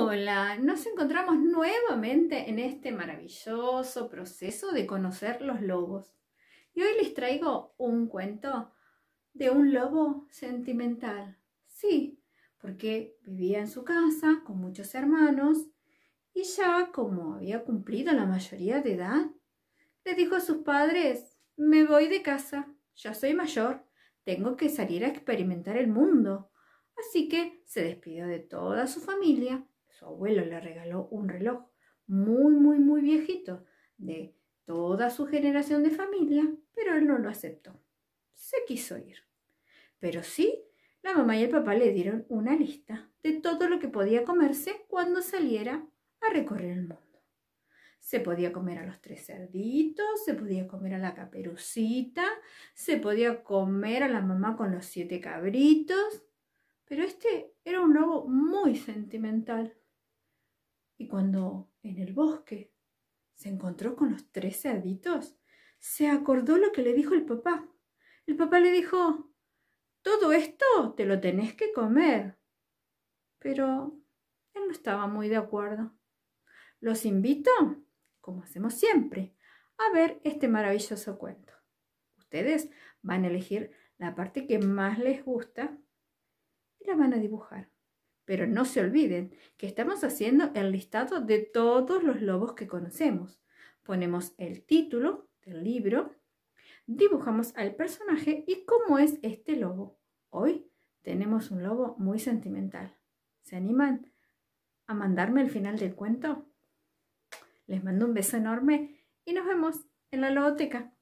Hola, nos encontramos nuevamente en este maravilloso proceso de conocer los lobos. Y hoy les traigo un cuento de un lobo sentimental. Sí, porque vivía en su casa con muchos hermanos y ya como había cumplido la mayoría de edad, le dijo a sus padres, me voy de casa, ya soy mayor, tengo que salir a experimentar el mundo. Así que se despidió de toda su familia su abuelo le regaló un reloj muy, muy, muy viejito de toda su generación de familia, pero él no lo aceptó. Se quiso ir. Pero sí, la mamá y el papá le dieron una lista de todo lo que podía comerse cuando saliera a recorrer el mundo. Se podía comer a los tres cerditos, se podía comer a la caperucita, se podía comer a la mamá con los siete cabritos, pero este era un lobo muy sentimental. Y cuando en el bosque se encontró con los tres cerditos, se acordó lo que le dijo el papá. El papá le dijo, todo esto te lo tenés que comer. Pero él no estaba muy de acuerdo. Los invito, como hacemos siempre, a ver este maravilloso cuento. Ustedes van a elegir la parte que más les gusta y la van a dibujar. Pero no se olviden que estamos haciendo el listado de todos los lobos que conocemos. Ponemos el título del libro, dibujamos al personaje y cómo es este lobo. Hoy tenemos un lobo muy sentimental. ¿Se animan a mandarme el final del cuento? Les mando un beso enorme y nos vemos en la logoteca.